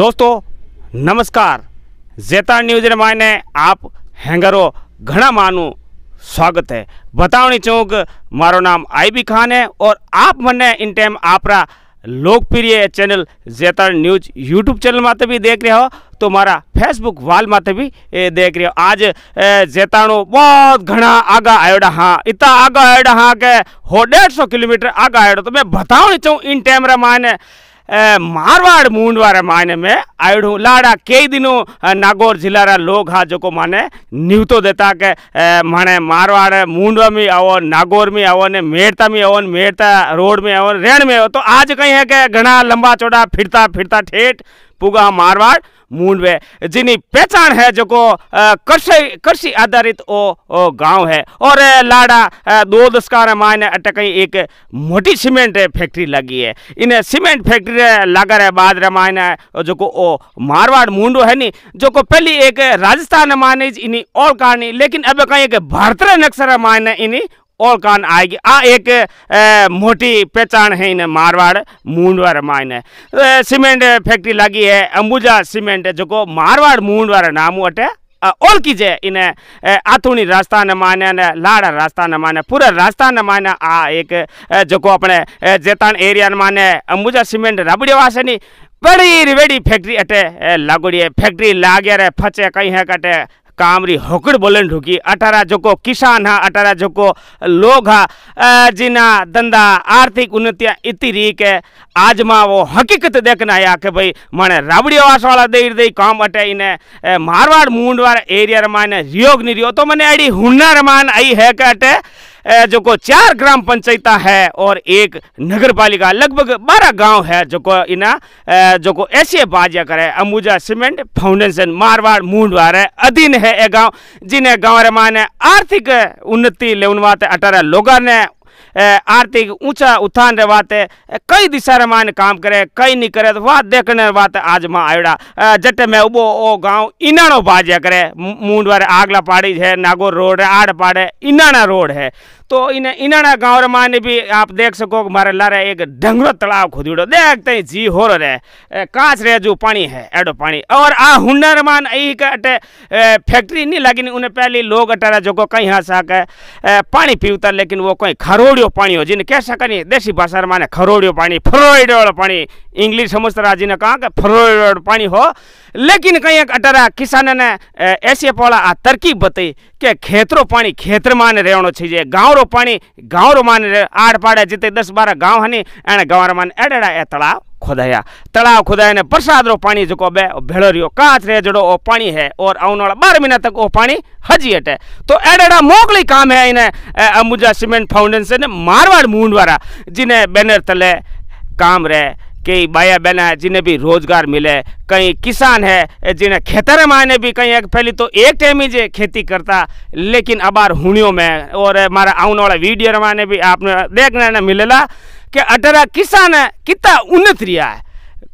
नमस्कार નમસ્કાર news news માને आप हैंगरो घना मानू स्वागत है बतावनी चौक मारो नाम आईबी खान है और आप मैंने इन टाइम आपरा लोकप्रिय चैनल जेता न्यूज यूट्यूब चैनल माते भी देख रहे हो तो मारा फेसबुक वाल माते भी देख रहे हो आज जेताणु बहुत घना आगा आयोडा हाँ इतना आगा आयोडा हाँ के हो डेढ़ सौ किलोमीटर आगा आयोडो तो मैं बतावनी चाहूँ इन टाइम रे माने मारवाड़ मुंडवार मायने में आयुड़ लाड़ा कई दिनों नागौर जिले रा लोग हा जो को माने न्यूतो देता के माने मारवाड़ मुंडवा में आओ नागौर में आओ ने मेड़ता में आओ मेड़ता रोड में आओ रेण में आओ तो आज कहीं है कि घना लंबा चौड़ा फिरता फिरता ठेठ पुगा मारवाड़ मुंडवे जिनी पहचान है जो को कृषि कृषि आधारित ओ, ओ गांव है और लाड़ा दो दस्कार मायने अटक एक मोटी सीमेंट फैक्ट्री लगी है इन सीमेंट फैक्ट्री लागर है बाद रे मायने जो को ओ मारवाड़ मुंडो है नहीं जो को पहली एक राजस्थान मायने इन्हीं और कहानी लेकिन अब कहीं एक भारत नक्सर मायने इन्हीं और कान आएगी आ एक ए, मोटी पहचान है इन मारवाड़ मूंडवार माइन सीमेंट फैक्ट्री लगी है अंबुजा सीमेंट जो मारवाड़ मूंडवार नाम अटे ઓળખી છે એને આથુણી રાસ્તાને માને અને લાડા રાસ્તાને માને પૂરા રાસ્તાને માને આ એક જોકો આપણે જેતાણ એરિયાને માને અંબુજા સિમેન્ટ રાબડીયા વાસે ની बड़ी रेडी फैक्ट्री अटे लागोड़ी है फैक्ट्री लागे रे फचे कहीं है कटे कामरी होकड़ बोलन ढुकी अटारा जोको किसान हा अटारा जोको लोग हा जिना धंधा आर्थिक उन्नतियाँ इति री के आज माँ वो हकीकत देखना आया कि भाई माने राबड़ी आवास वाला दे दे काम अटे इन्हें मारवाड़ मूंडवाड़ एरिया रमान रियोग नहीं रियो तो मैंने अड़ी हुनर मान आई है कि अटे जो को चार ग्राम पंचायत है और एक नगर पालिका लगभग बारह गांव है जो को इना जो को ऐसे बाजिया करे अमुजा सीमेंट फाउंडेशन मारवाड़ मूंडवार है अधीन है ए गांव जिन्हें गांव रे माने आर्थिक उन्नति लेवन वाते अठारह लोगों ने आर्थिक ऊंचा उत्थान रे बात है कई दिशा रे मान काम करे कई नहीं करे तो देखने रे बात आज मां आयोड़ा जट में उबो ओ गांव इनानो भाज्या करे मूंड आगला पाड़ी है नागौर रोड है आड़ पाड़ है रोड है तो इन इनाना गाँव मान भी आप देख सको मारे लारे एक ढंगरो तालाब खुदीड़ो देखते ही जी हो रे कांच रे जो पानी है एडो पानी और आ हुनर मान ई अटे फैक्ट्री नहीं लगी उन्हें पहले लोग अटारा जो को कहीं हाँ साके पानी पीवता लेकिन वो कहीं खरोड़ियो पानी हो जिन्हें कह नहीं देसी भाषा माने खरोड़ियो पानी फ्रोइड पानी इंग्लिश रहा जिन्हें कहा कि फ्रोइड पानी हो लेकिन कहीं एक अटारा किसान ने ऐसे पौड़ा आ तरकीब बताई कि खेतरो पानी खेतर मान रहना चाहिए गाँव खारो पाणी गांव मान आड़ जिते दस बारह गांव हनी एने गांव मान एडेड़ा ए तलाव खोदाया तलाव खोदाया ने प्रसाद रो पानी जो बे भेड़ो रियो काच रे जड़ो ओ पानी है और आने वाला बारह महीना तक ओ पानी हजी हटे तो एडेड़ा मोकली काम है इन्हें अंबुजा सीमेंट फाउंडेशन मारवाड़ मूंड वाला जिन्हें बैनर तले काम रहे कई बाया बहना है जिन्हें भी रोजगार मिले कई किसान है जिन्हें खेतर मायने भी कहीं एक पहले तो एक टाइम ही जे खेती करता लेकिन अबार हुणियों में और मारा आने वाला वीडियो मायने भी आपने देखने मिलेला कि अटरा किसान है कितना उन्नत रिया है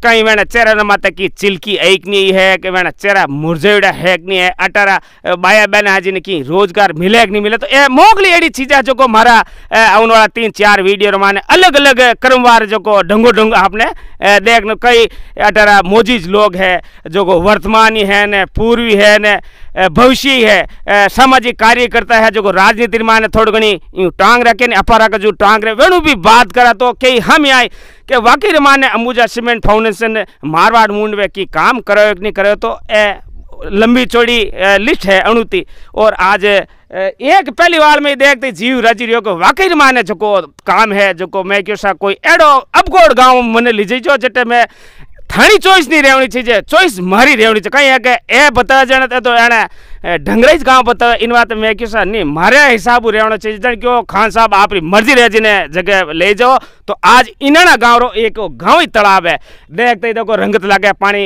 कहीं કઈ વેણે एक है ચિલકી ઐકની चेहरा मुरझेड़ा है कि नहीं है अटारा અટારા બાયા બેન ने कहीं रोजगार मिले कि नहीं मिले तो ये मोगली अड़ी चीज़ें जो को हमारा आने वाला तीन चार वीडियो माने अलग अलग क्रमवार जो को ढंगो ढंग आपने देख कई अटारा मोजिज लोग है जो को ही है न पूर्वी है न भविष्य है सामाजिक कार्यकर्ता है जो को राजनीति माने थोड़ी घनी टांग रखे अपारा का जो टांग रहे वेणु भी बात करा तो कई हम यहाँ કે વાકીરમાને અંબુજા સિમેન્ટ ફાઉન્ડેશન મારવાડ મૂંડવે की काम करो कि नहीं करो तो ए लंबी चौड़ी लिस्ट है अणुती और आज एक पहली बार में देखते जीव रजी रियो कि वाकई माने जो काम है जो को मैं क्यों सा कोई एडो अपगोड़ गांव मने लीजिए जो जटे मैं थानी चॉइस नहीं रहनी चाहिए चॉइस मारी रहनी चाहिए कहीं है के ए बता जाने तो एने ઢંગરાઈ જ ગામ પતા ઇન વાત મેં કહીશ નહીં મારે હિસાબ રહેવાનો છે क्यों खान साहब સાહેબ मर्जी મરજી जिन्हें जगह ले जाओ तो आज ઇનાના गाँव रो एक गाँव ही तालाब है देखते ही देखो रंगत लागे पानी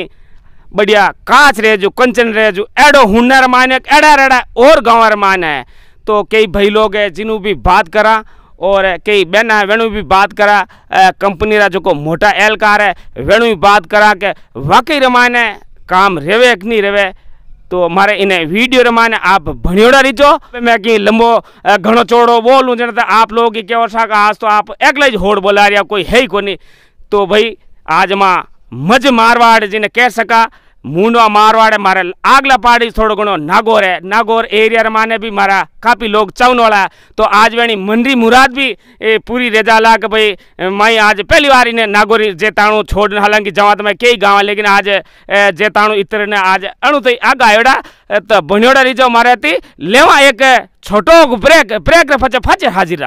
बढ़िया कांच रह जो कंचन रह जो एडो हुनर माने एडा रेडा और गाँव मान है तो कई भाई लोग है जिन्हों भी बात करा और कई बहन है वेणु भी बात करा कंपनी रा जो को मोटा एहलकार है वेणु भी बात करा के वाकई रमान है काम रेवे कि नहीं रेवे તો મારે એને વિડીયોમાં ને આપ ભણ્યોડા રીજો મેં कि लंबो घणो चौड़ो बोलूँ जन आप लोग की केवल शाख आज तो आप एकला होड़ बोला रहा कोई है ही को तो भाई आज माँ मज मारवाड़ जिन्हें कह सका मुंडवा मारवाड़े मारे आगला पहाड़ी थोड़ो घणो नागौर है नागौर एरिया माने भी मारा काफ़ी लोग चवन वाला तो आज वेणी मंडरी मुराद भी ए, पूरी रेजा ला के भाई मैं आज पहली बार इन्हें नागौरी जेताणु छोड़ हालांकि जवा तो कई गाँव लेकिन आज जेताणु इतर ने आज अणु तो आग आयोड़ा तो बणियोड़ा रिजो मारे थी लेवा एक छोटो ब्रेक ब्रेक रे फचे फचे हाजिर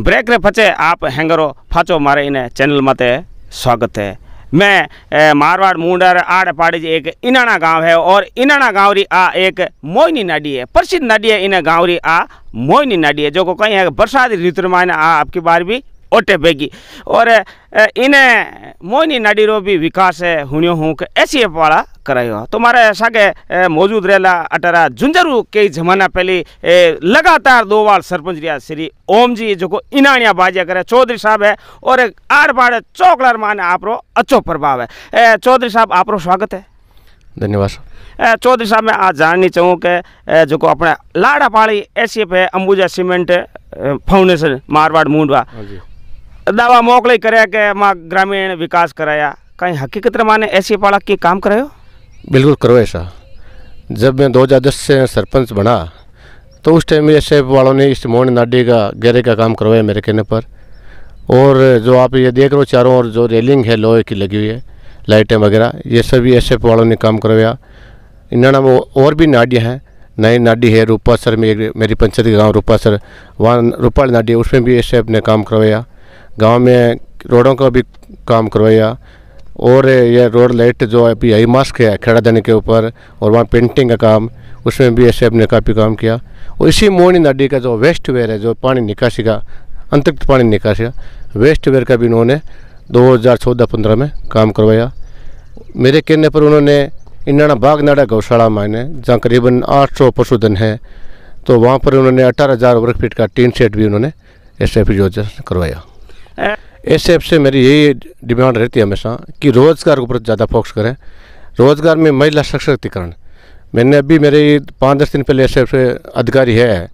ब्रेक रे फचे आप हैंगरो फाचो मारे इन्हें चैनल माते स्वागत है में मारवाड़ मुंडर आड़ पाड़ी जी एक इनाना गांव है और इनाना गांव री आ एक मोइनी नदी है प्रसिद्ध नदी है इन गांव री आ मोइनी नदी है जो को कहीं है बरसात ऋतु में आपकी बार भी ओटे बेगी और इन्हें मोइनी रो भी विकास है हूँ के ऐसी वाला करायो तो मारे सागे मौजूद रहेला अटरा झुंझरू के जमाना पहले लगातार दो बार सरपंच रिया श्री ओम जी जो को इनाणिया बाजिया करे चौधरी साहब है और आर बार चौकलर माने आपरो अच्छो प्रभाव है चौधरी साहब आपरो स्वागत है धन्यवाद चौधरी साहब मैं आज जाननी चाहूँ के जो को अपने लाड़ा पाड़ी एस है अंबुजा सीमेंट फाउंडेशन मारवाड़ मुंडवा हाँ दावा મોકલી કર્યા કે એમાં ગ્રામીણ વિકાસ कहीं हकीकत माने ऐसी पाड़ा के काम करे हो बिल्कुल करो ऐसा जब मैं 2010 से सरपंच बना तो उस टाइम एस एफ वालों ने इस मोहन नाडी का गहरे का काम करवाया मेरे कहने पर और जो आप ये देख रहे हो चारों ओर जो रेलिंग है लोहे की लगी हुई है लाइटें वगैरह ये सभी एस एफ वालों ने काम करवाया इन्होंने वो और भी नाडियाँ हैं नई नाडी है रूपासर में मेरी पंचायत का गाँव रूपासर वहाँ रूपाल नाडी उसमें भी एस एफ ने काम करवाया गांव में रोडों का भी काम करवाया और यह रोड लाइट जो अभी आई मास्क है खेड़ा देने के ऊपर और वहाँ पेंटिंग का काम उसमें भी ऐसे ने काफ़ी काम किया और इसी मोहनी नदी का जो वेस्ट वेयर है जो पानी निकासी का अंतरिक्त पानी निकासी का वेस्ट वेयर का भी उन्होंने 2014-15 में काम करवाया मेरे कहने पर उन्होंने इन्ना बागनाडा गौशाला मायने जहाँ करीबन आठ पशुधन है तो वहाँ पर उन्होंने अठारह हज़ार वर्ग फीट का टीन सेट भी उन्होंने एस एफ योजना करवाया एस एफ से मेरी यही डिमांड रहती है हमेशा कि रोज़गार के ऊपर ज़्यादा फोकस करें रोज़गार में महिला सशक्तिकरण मैंने अभी मेरे पाँच दस दिन पहले एस एफ से अधिकारी है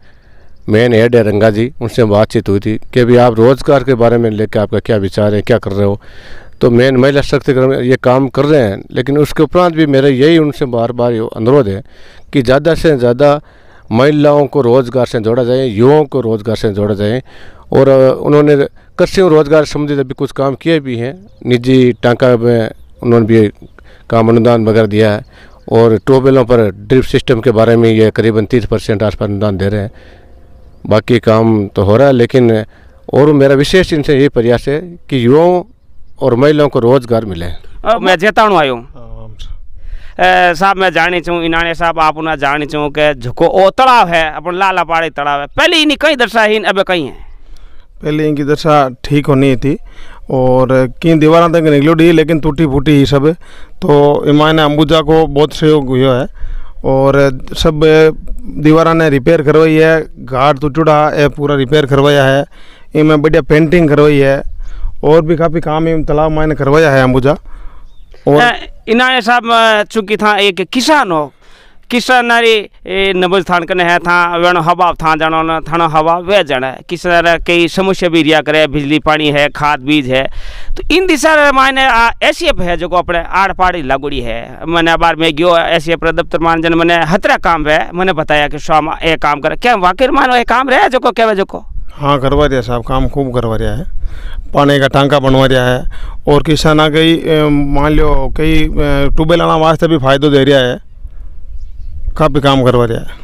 मेन हेड है रंगा जी उनसे बातचीत हुई थी कि अभी आप रोज़गार के बारे में लेकर आपका क्या विचार है क्या कर रहे हो तो मेन महिला सशक्तिकरण ये काम कर रहे हैं लेकिन उसके उपरांत भी मेरा यही उनसे बार बार अनुरोध है कि ज़्यादा से ज़्यादा महिलाओं को रोज़गार से जोड़ा जाए युवाओं को रोज़गार से जोड़ा जाए और उन्होंने कृषि और रोजगार संबंधित अभी कुछ काम किए भी हैं निजी टांका में उन्होंने भी काम अनुदान वगैरह दिया है और ट्यूबवेलों पर ड्रिप सिस्टम के बारे में ये करीबन तीस परसेंट पास अनुदान दे रहे हैं बाकी काम तो हो रहा है लेकिन और मेरा विशेष इनसे यही प्रयास है कि युवाओं और महिलाओं को रोजगार मिले मैं चेतावनु आयु साहब मैं जानी चाहूँ इनाने साहब आप उन्हें जानी चाहूँ कि झुको ओ तड़ाव है अपन लाला पाड़ी तड़ाव है पहले ही कई कहीं ही अब कई है पहले इनकी दशा ठीक होनी थी और कहीं दीवार तक निकलो डी लेकिन टूटी फूटी ही सब तो इमा अंबुजा को बहुत सहयोग हुआ है और सब दीवार ने रिपेयर करवाई है घाट टूटूड़ा है पूरा रिपेयर करवाया है इनमें बढ़िया पेंटिंग करवाई है और भी काफ़ी काम इन तालाब मायने करवाया है अंबुजा और हाँ, इन्हें साहब चूंकि था एक किसान हो किस नारी नबज थान कने है था वण हवा था जाना थाना हवा वह जाना है किस तरह कई समस्या भी रिया करे बिजली पानी है खाद बीज है तो इन दिशा मायने ऐसी एफ है जो अपने आड़ पाड़ी लागोड़ी है मैंने बार में गयो ऐसी एफ दफ्तर मान जन मैंने हतरा काम है मैंने बताया कि शाम ये काम करे क्या वाकिर मानो ये काम रहे जो कहवे जो को हाँ करवा दिया साहब काम खूब करवा दिया है पानी का टांका बनवा दिया है और किसान कई मान लो कई ट्यूबवेल आना वास्ते भी फायदा दे रहा है काफ़ी काम करवा रहा है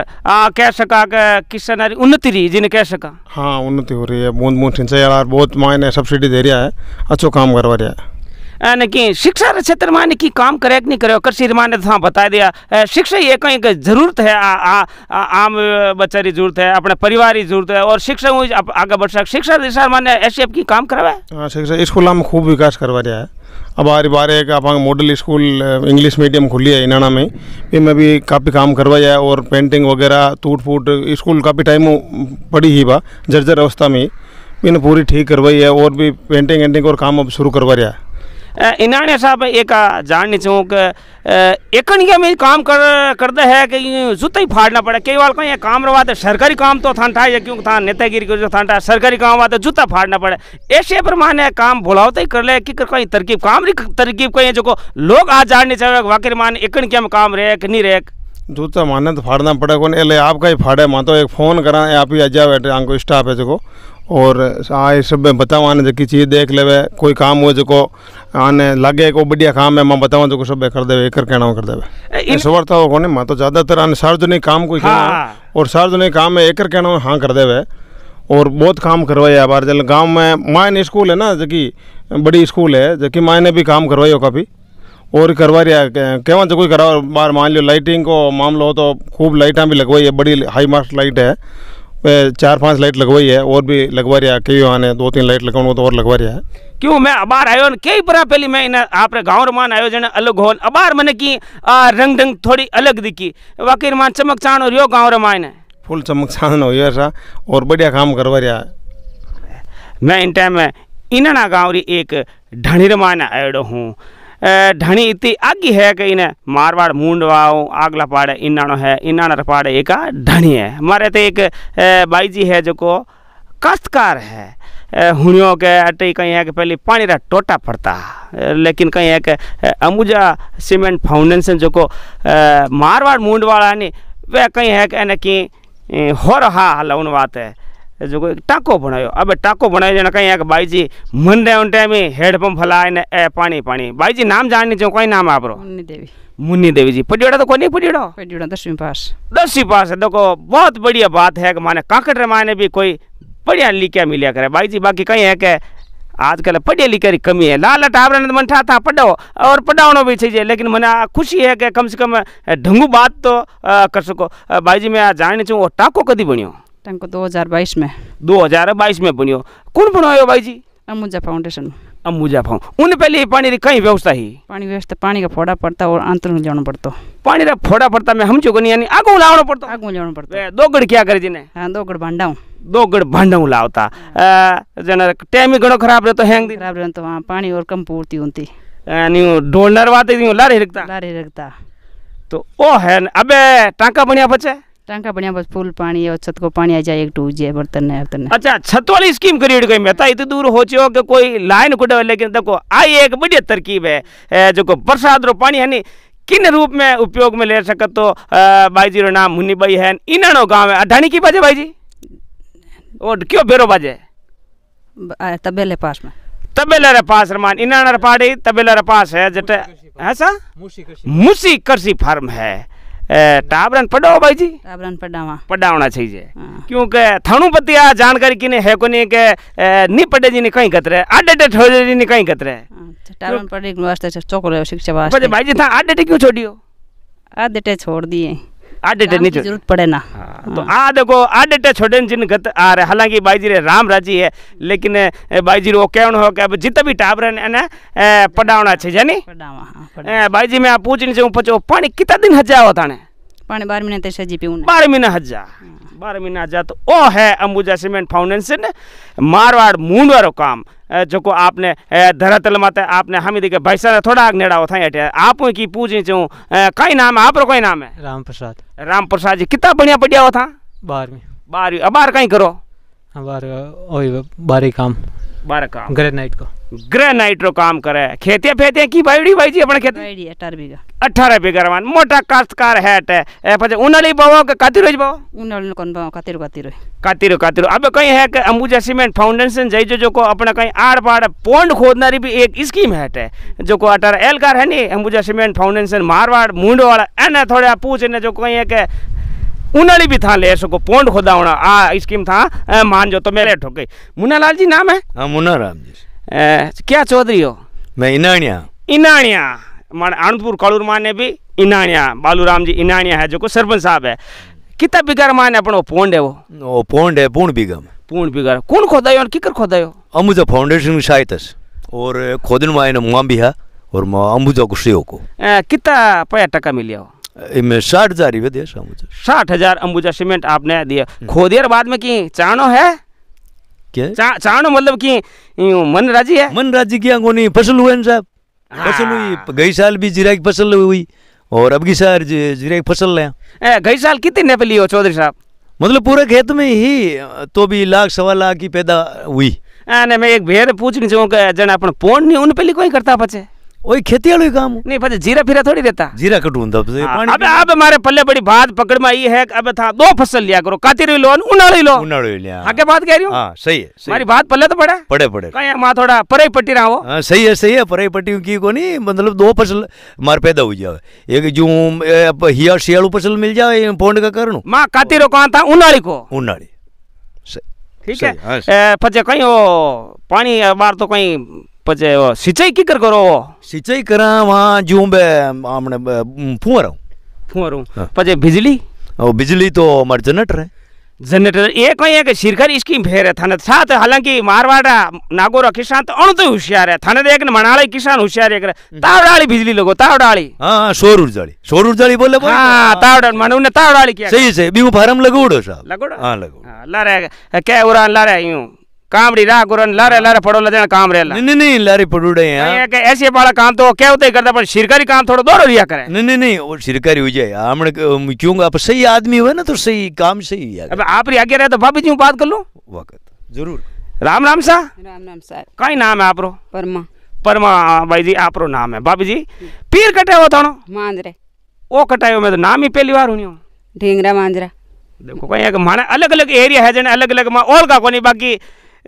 आ, कह सका किसान उन्नति रही जिन्हें कह सका हाँ उन्नति हो रही है बूंद बूंद सिंचाई बहुत मायने सब्सिडी दे रहा है अच्छो काम करवा रहा है कि शिक्षा रे क्षेत्र में की काम करे कि नहीं करे कृषि मान तो बता दिया शिक्षा ये कहीं जरूरत है आ, आ, आ, आम बच्चा की जरूरत है अपने परिवार की जरूरत है और शिक्षा आगे बढ़ सक शिक्षा दिशा माने ऐसे की काम करवा हाँ, शिक्षा स्कूल में खूब विकास करवा रहा है अब हमारी बार एक आप मॉडल स्कूल इंग्लिश मीडियम खुली है इनाना में इनमें भी काफ़ी काम करवाया है और पेंटिंग वगैरह टूट फूट स्कूल काफ़ी टाइम पड़ी ही बा जर्जर अवस्था में इन्हें पूरी ठीक करवाई है और भी पेंटिंग एंटिंग और काम अब शुरू करवा रहा है इन्हाने साहब एक जाननी चाहूँ कि एकनिया में काम कर करते है कि जूते ही फाड़ना पड़े कई बार कहीं काम रहा तो सरकारी काम तो थान था क्योंकि था नेतागिरी कर थान था सरकारी काम हुआ तो जूता फाड़ना पड़े ऐसे प्रमाण काम बुलावते ही कर ले कि कहीं तरकीब काम रही तरकीब कहीं जो को लोग आज जानने चाहे वाकई मान एकनिया में काम रहे कि नहीं रहे जूता माने तो फाड़ना पड़े कौन एले आपका ही फाड़े माँ तो एक फ़ोन करा आप ही आ जाओ आपको स्टाफ है जो और आए सब बतावा ने जकी चीज़ देख लेवे कोई काम हो जो आने लागे को बढ़िया काम है मैं बतावा जो सब कर देवे कर कहना कर देवे इन... सवरता को कोने तो ज्यादातर आने सार्वजनिक काम कोई हाँ। और सार्वजनिक काम है एक कहना हाँ कर देवे और बहुत काम करवाया बार जल गाँव में मायने स्कूल है ना जकी बड़ी स्कूल है माए मायने भी काम करवाई हो काफ़ी और करवा रहा कहवा जो कोई करा बार मान लो लाइटिंग को मामला हो तो खूब लाइटा भी लगवाई है बड़ी हाई मार्क्स लाइट है चार पांच लाइट लगवाई है और भी लगवा रहा है कई आने दो तीन लाइट लगाऊँ तो और लगवा रहा है क्यों मैं अबार आयो कई बार पहली मैं इन्हें आप गाँव मान आयोजन अलग हो अबार मैंने की आ, रंग ढंग थोड़ी अलग दिखी वाकई मान चमक चाण और यो गाँव है फुल चमक चाण हो रहा और बढ़िया काम करवा रहा है मैं इन टाइम इन्हना गाँव री एक ढणी रमान आयो हूँ ढणी इति आगी है कहीं ने मारवाड़ मूंडवाओ आगला पाड़े इन्नाणो है इन्नाणा पाड़े एक ढणी है हमारे तो एक बाई जी है जो को काश्तकार है हुनियों के अटे कहीं है कि पहले पानी रहा टोटा पड़ता लेकिन कहीं है कि अमुजा सीमेंट फाउंडेशन जो को मारवाड़ मूंडवाड़ा नहीं वह कहीं है कि हो रहा हल उन बात है जो टाको बनायो જોકો ટાંકો ભણાયો અબે ટાંકો ભણાયો જણે કંઈ બાઈજી મન રહે ઉન ટાઈમે હેડપંપ હલાય ને पानी પાણી પાણી બાઈજી નામ જાણી છો કોઈ નામ આપરો मुन्नी देवी मुन्नी देवी जी पटियोड़ा तो कोई कोनी पटियोड़ा पेडीड़ा दसवीं पास दसवीं पास है देखो बहुत बढ़िया बात है कि माने कांकड़ माने भी कोई बढ़िया लिखा मिलिया करे बाईजी बाकी कहीं है कि आजकल पढ़े लिखे की कमी है लाल टावर ने मन था था पढ़ो और पढ़ाओ भी चाहिए लेकिन मैंने खुशी है कि कम से कम ढंगू बात तो कर सको भाई जी मैं जान चाहूँ वो टाको कभी बनियो तंको 2022 में 2022 में बनियो कौन बनायो भाई जी अमूजा फाउंडेशन अंबुजा फाउं उन पहले पानी री कई व्यवस्था ही पानी व्यवस्था पानी का फोड़ा पड़ता और अंतर में जाना पड़ता पानी रा फोड़ा पड़ता मैं हम चुको नहीं यानी आगो लावना पड़ता आगो लावना पड़ता दो गड़ क्या करे जिने हां दो गड़ भांडा दो गड़ भांडा लावता हाँ। जना टाइम ही घणो खराब रहतो हैंग खराब तो वहां पानी और कम पूर्ति होती यानी ढोलनर वाते लारे रखता लारे रखता तो ओ है अबे टांका बनिया बचे टांका बढ़िया बस फूल पानी और छत को पानी आ जाए एक टू जाए बर्तन है बर्तन अच्छा छत वाली स्कीम करी गई मैं तो इतनी दूर हो चुके हो कि कोई लाइन कुटे लेकिन देखो आई एक बढ़िया तरकीब है जो को बरसात रो पानी है नहीं किन रूप में उपयोग में ले सकत तो भाई जी रो नाम मुन्नी भाई है इनानो गाँव में अडानी की बाजे भाई जी और क्यों बेरो बाजे तबेले पास में तबेले रे पास रमान इनाना पाड़ी तबेले रे पास है जटे ऐसा मुसी कृषि फार्म है એ ટાબરાને પડાવો ભાઈજી ટાબરાને પડાવા પડાવણા થઈ જાય ક્યું કે થાણું પતિ આ જાણકારી કીને હે કોની કે ની પડેજી ની કઈ ગતરે આડેટે ઠોજેજી ની કઈ ગતરે ટાબરાને પડે વાસ્તે ચોકો રહ્યો શિક્ષા વાસ્તે પછી ભાઈજી થા આડેટે ક્યું છોડ્યો આડેટે છોડ દીએ आधे टे जरूरत पड़े ना हाँ, तो आ देखो आधे टे छोड़े जिन गत आ रहे हालांकि भाई जी राम राजी है लेकिन भाई जी वो कहना हो कि जितने भी टाबर है ना पढ़ावना चाहिए जानी भाई जी मैं पूछ नहीं सकूँ पचो पानी कितना दिन हजाओ थाने पाने बारह महीने तेज हजी पीऊँ बारह महीना हजा बारह महीना हजा तो ओ है अंबुजा सीमेंट फाउंडेशन मारवाड़ मूंडवारो काम जो को आपने धरातल माते आपने हमी देखे भाई साहब थोड़ा आग नेड़ा होता है आप की पूछी चू कई नाम है आप कई नाम है राम प्रसाद राम प्रसाद जी कितना बढ़िया बढ़िया होता बारहवीं बारहवीं अबार कहीं करो हमारे बारह काम बारह काम ग्रेनाइट को ग्रेनाइट रो काम करे खेती फेती की बाईडी भाई जी अपने खेती अठारह बीघा अठारह बीघा रवान मोटा काश्तकार है टे पछे उनली बवो के कातिर रोज बावो उनल कोन बवो कातिर कातिर कातिर कातिर अब कहीं है के अंबुजा सीमेंट फाउंडेशन जई जो जो को अपना कहीं आड़ पाड़ पोंड खोदनारी भी एक स्कीम है टे जो को अठारह एलकार है नी अंबुजा सीमेंट फाउंडेशन मारवाड़ मुंडो वाला एने थोड़ा पूछ ने जो कहीं है के उनली भी था ले सको पोंड खोदा होना आ स्कीम था मान जो तो मेरे ठोके मुन्नालाल जी नाम है हां हाँ राम जी ए, क्या चौधरी हो मैं इनाणिया इनाणिया मान आनंदपुर कालूर माने भी इनाणिया बालूराम जी इनाणिया है जो को सरपंच साहब है कितना बिगर माने है पोंड है वो ओ पोंड है पूर्ण बिगम पूर्ण बिगर कौन खोदायो और किकर खोदायो अमुजा फाउंडेशन की शायतस और खोदन माने मुआ भी है और अंबुजा को सहयोग को कितना पैसा टका मिलिया साठ हजार रुपये दिया साठ हजार अंबुजा सीमेंट आपने दिया खोदियर बाद में की चाणो है क्या चा, चाणो मतलब की मन राजी है मन राजी किया कोनी फसल हुए साहब हाँ। फसल हुई गई साल भी जीरा की फसल हुई और अब की साल जीरा की फसल है गई साल कितनी नेपाली हो चौधरी साहब मतलब पूरे खेत में ही तो भी लाख सवा लाख की पैदा हुई मैं एक भेड़ पूछनी चाहूँ जन अपन पोन नहीं उन पे कोई करता पचे वही खेती वाली काम नहीं पता जीरा फिरा थोड़ी देता जीरा कटून तब से पानी अब अब हमारे पल्ले बड़ी बात पकड़ में आई है अब था दो फसल लिया करो कातिर लो उनाड़ी लो उनाड़ी लिया आगे बात कह रही हूँ सही है हमारी बात पल्ले तो पड़ा पड़े पड़े कहीं माँ थोड़ा परे पट्टी रहा हो सही है सही है परे पट्टी की को नहीं मतलब दो फसल मार पैदा हो जाए एक जो हिया शियालू फसल मिल जाए पोंड का करण माँ कातिरो कहाँ था उनाड़ी को उनाड़ी ठीक है पचे कहीं पानी बार तो कहीं पचे वो सिंचाई किकर करो सिंचाई करा वहाँ जू बे आमने फुआ रहा फुआ रहा पचे बिजली और बिजली तो मर जनरेटर है जनरेटर एक है कि सरकारी इसकी फेर है थाने साथ हालांकि मारवाड़ा नागोरा किसान तो अण तो होशियार है थाने देख मनाले किसान होशियार है तावड़ाली बिजली लोगो तावड़ाली हां सौर हाँ, ऊर्जा सौर ऊर्जा बोले हां हाँ। तावड़ा मनु ने तावड़ाली किया सही से बीऊ फार्म लगोड़ो साहब लगोड़ो हां लगोड़ो हाँ, ला रे के उरा ला रे यूं काम री राह गुरन लारे लारे पड़ो ले काम रे नहीं नहीं लारे पड़ोड़े हैं ऐसे वाला काम तो क्या होते करता पर सरकारी काम थोड़ा दूर रिया करे नहीं नहीं नहीं और सरकारी हो जाए हमने क्यों आप सही आदमी हुए ना तो सही काम सही है अब आप री आगे रहे तो भाभी जी बात कर लो वक्त जरूर राम राम सा राम राम सा कई नाम है आपरो परमा परमा भाई जी आपरो नाम है भाभी जी पीर कटे हो थानो मांजरे ओ कटायो मैं तो नाम ही पहली बार हुनियो ढेंगरा मांजरा देखो कहीं अलग अलग एरिया है जने अलग अलग में और का बाकी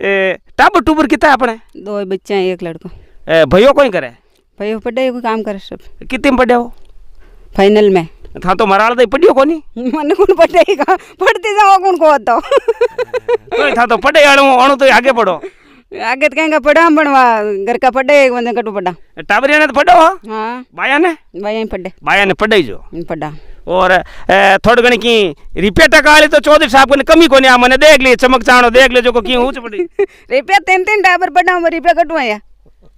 ए, टाबर टूबर कितना अपने दो बच्चे हैं एक लड़को भैया कोई करे भैया पढ़े कोई काम करे सब कितने में पढ़े हो फाइनल में था तो मराल दे पढ़ियो कोनी मन कोन पढ़ेगा पढ़ते जाओ कौन को तो तो था तो पढ़े अणु अणु तो आगे पढ़ो आगे तो कहेंगे पढ़ा बनवा घर का पढ़े एक बंदे कटु पढ़ा टाबरिया ने तो पढ़ो हां हाँ। बाया ने बाया ने पढ़े बाया ने पढ़े जो पढ़ा और थोड़ी गणी की रिपेट तो चौधरी साहब को कमी को आ देख ली चमक चाणो देख लो जो की ऊंच पड़ी रिपे तीन तीन टाइम बड़ा रिपे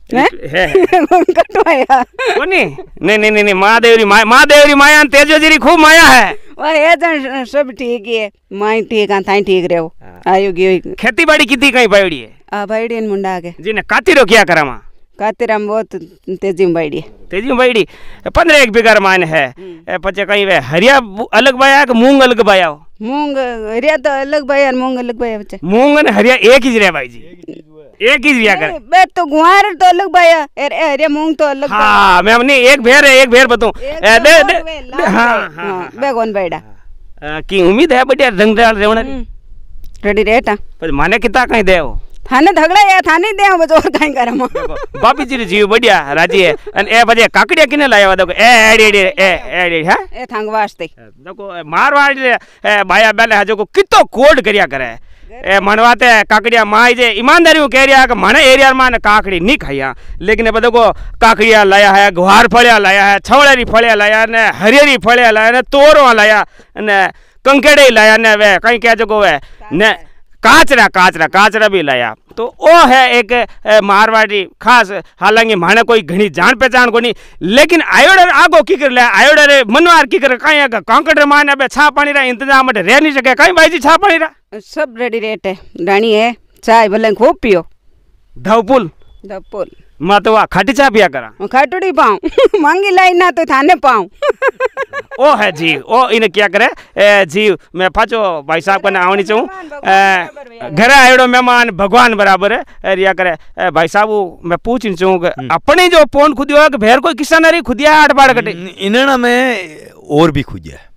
कटवाया नहीं महादेवरी महादेवरी माया खूब माया है सब ठीक माई ठीक हाँ। है ठीक खेती बाड़ी कितनी कहीं भाईड़ी है मुंडा के जी ने काती रो क्या करा में बैठी तेजी में बैठी पंद्रह एक बिगार मान है हम्म। पचे कहीं वे हरिया अलग बाया कि मूंग अलग बाया हो मूंग हरिया तो अलग बाया मूंग अलग बाया बच्चे मूंग ने हरिया एक ही रहा भाई जी एक ही रिया कर बे तो गुहार तो अलग बाया अरे हरिया मूंग तो अलग हां मैं हमने एक भेर है एक भेर बताऊं तो दे दे हां हां बे कौन की उम्मीद है रंगदार रेवणा हम्म, रेडी रेटा पर माने कहीं दे થાને ધગડાયા થાને દે હવે જોર કાઈ કરે બાપીજી જીવ બડ્યા રાજી અને એ પછી કાકડિયા કિને લાવ્યા દકો એ એડી એ એડી હા એ થાંગ વાસ્તે દકો મારવાડી બાયા બેલે હા જોકો કિતો કોડ કર્યા કરે એ મણવાતે કાકડિયા માય જે ઈમાનદારી કહી રહ્યા કે મને એરિયા માં કાકડી ની ખાયા લેકિન બધો કો કાકડિયા લાયા હે ગુહાર ફળ્યા લાયા હે છવળેરી ફળ્યા લાયા ને હરિયરી ફળ્યા લાયા ને તોરો લાયા અને કંકેડે લાયા ને વે કઈ કે જોકો વે ને काचरा काचरा काचरा भी लाया तो वो है एक मारवाड़ी खास हालांकि माने कोई घनी जान पहचान को नहीं लेकिन आयोडर आगो की कर लिया आयोडर मनवार की कर कहीं आगे कांकड़ मान अब छा पानी रहा इंतजाम अटे रह नहीं सके कहीं भाई जी छा पानी रहा सब रेडी रेट है रानी है चाय भले खूब पियो धवपुल धवपुल मैं तो खाटी चाय पिया करा खाटोड़ी पाऊँ मांगी लाई ना तो थाने पाऊँ ओ है जी ओ इन क्या करे ए, जी मैं पाचो भाई साहब कने आवनी चाहूँ घर आयो मेहमान भगवान बराबर है रिया करे ए, भाई साहब मैं पूछ चाहूँ कि हम्म। अपने जो पोन खुदियो कि भेर कोई किसान रही खुदिया आठ बाड़ कटे इन्हें में और भी खुदिया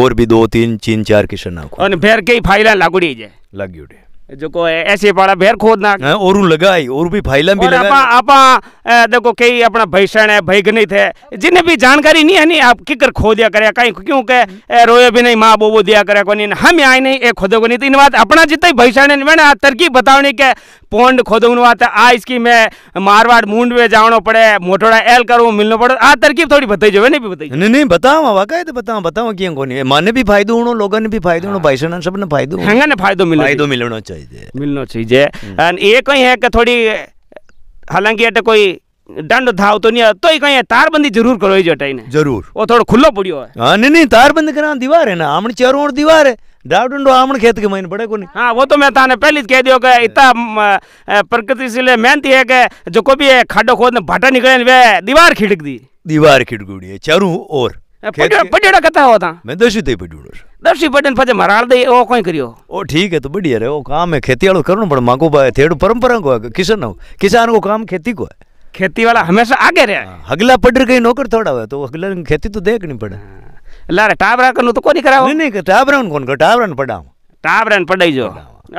और भी दो तीन तीन चार किसान और भेर के फाइला लागुड़ी जे लागुड़ी जो को ऐसे पाड़ा भेर खोदना हाँ, और लगाई और भी फाइल भी लगा आपा देखो कई अपना भैषण है भाई गणित है जिन्हें भी जानकारी नहीं है नहीं आप किकर खो दिया करे कहीं क्यों के रोए भी नहीं माँ बोबो दिया करे कोनी हम आए नहीं एक खोदे को नहीं तो इन बात अपना जितने भैषण है मैंने तरकीब बतावनी के पौंड खोदो बात तो आ इसकी मैं मारवाड़ मुंड में जानो पड़े मोटोड़ा एल करूँ मिलनो पड़े आ तरकीब थोड़ी बताई जो नहीं भी बताई नहीं नहीं बताओ वाकई तो बताओ बताओ क्यों कोनी माने भी फायदो होनो लोगों ने भी फायदो होनो हाँ। भैषण सबने फायदो हंगा ने फायदो मिलनो हाँ, फायदो मिलनो चाहिए चाहिए मिलना हम्म। चाहिए एंड ये कहीं है कि थोड़ी हालांकि ये तो कोई दंड धाव तो नहीं तो ही कहीं तारबंदी जरूर करो जटाई ने जरूर वो थोड़ा खुला पड़ियो है हाँ नहीं नहीं तारबंदी करा दीवार है ना आमण चारों दीवार है डावडंडो आमण खेत के महीने बड़े को नहीं हाँ वो तो मैं ताने पहले कह दियो कि इतना हाँ। प्रकृति से मेहनती है कि जो को भी खाडो खोद भाटा निकले वे दीवार खिड़क दी दीवार खिड़क है चारों ओर પડ્યો કથા હોતા મેં દસી થઈ પડ્યો દસી પડ્યો પછી મરાળ દે એવો કોઈ કર્યો ઓ ઠીક है तो बढ़िया रे वो काम है खेती वालों करो पर मांगो भाई थेड़ परंपरा को किसान हो किसान को काम खेती को है खेती वाला हमेशा आगे रहे अगला पडर कहीं नौकर थोड़ा हुआ तो अगला खेती तो देखनी पड़े लारे टाबरा कनु तो कोनी कराओ नहीं नहीं टाबरा कौन कर टाबरा पड़ाओ टाबरा पड़ाई जो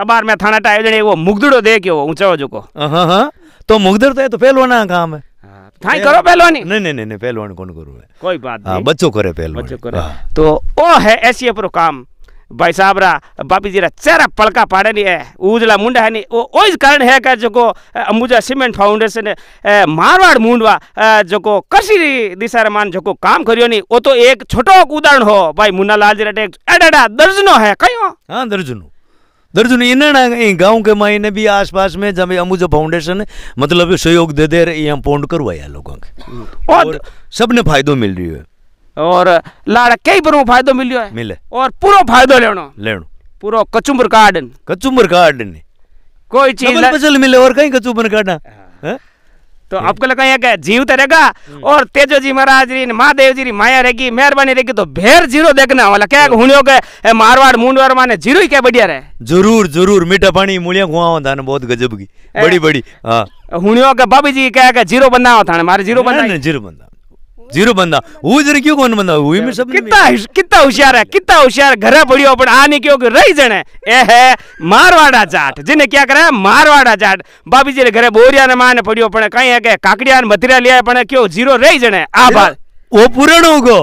अबार में थाना टाइल वो मुगदड़ो दे के ऊंचा जो को हां हां तो मुगदड़ तो ये तो पहलवाना काम है થાય हाँ। કરો पहलवानी नहीं नहीं नहीं पहलवान कौन करो कोई बात हाँ, नहीं बच्चों करे पहलवान बच्चों करे हाँ। तो ओ है ऐसी अपरो काम भाई साहब रा बाबी जी रा चेहरा पड़का पाड़े नहीं है उजला मुंडा है नहीं वो ओज कारण है का जो को अंबुजा सीमेंट फाउंडेशन मारवाड़ मुंडवा जो को कसी दिशा रे मान जो को काम करियो नहीं वो तो एक छोटो उदाहरण हो भाई मुन्ना लाल जी रे एक एडाडा दर्जनो है कयो हां दर्जनो दर्जुन इन्हें गाँव के मायने भी आसपास में जब अमू जो फाउंडेशन मतलब सहयोग दे दे रहे हम पोंड करवाया लोगों के और सबने फायदो मिल रही है और लाड़ा कई बार फायदो मिल मिलियो है मिले और पूरा फायदो लेनो लेनो पूरो कचुम्बर गार्डन कचुम्बर गार्डन कोई चीज मिले और कहीं कचुम्बर गार्डन हाँ। हाँ? तो हम्म। आपको लगा जीव तो रहेगा हम्म। और तेजो जी महाराज जी महादेव जी माया रहेगी मेहरबानी रहेगी तो भेर जीरो देखने वाला क्या हूं हम्म। मारवाड़ मुंडवाड़ माने जीरो ही क्या बढ़िया रहे जरूर जरूर मीठा पानी मुड़िया खुआओ था बहुत गजब की बड़ी बड़ी हाँ के बाबी जी क्या जीरो बंदा था मारे जीरो बंदा जीरो बंदा जीरो बंदा वो जरा क्यों कौन बंदा हुई में सब कितना कितना होशियार है कितना होशियार घरा पड़ियो पण आ नहीं क्यों रही जने ए है मारवाड़ा जाट जिने क्या करे मारवाड़ा जाट बाबी जी घरे बोरिया ने माने पड़ियो पण कई है के काकड़िया मथिरा लिया पण क्यों जीरो रही जने आ बात वो पुराणो को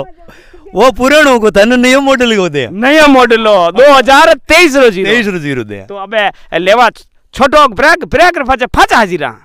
वो पुराणो को तने नयो मॉडल को दे नयो मॉडल 2023 रो जीरो 23 रो जीरो दे तो अबे लेवा छोटो ब्रेक ब्रेक फाचा फाचा हाजिरा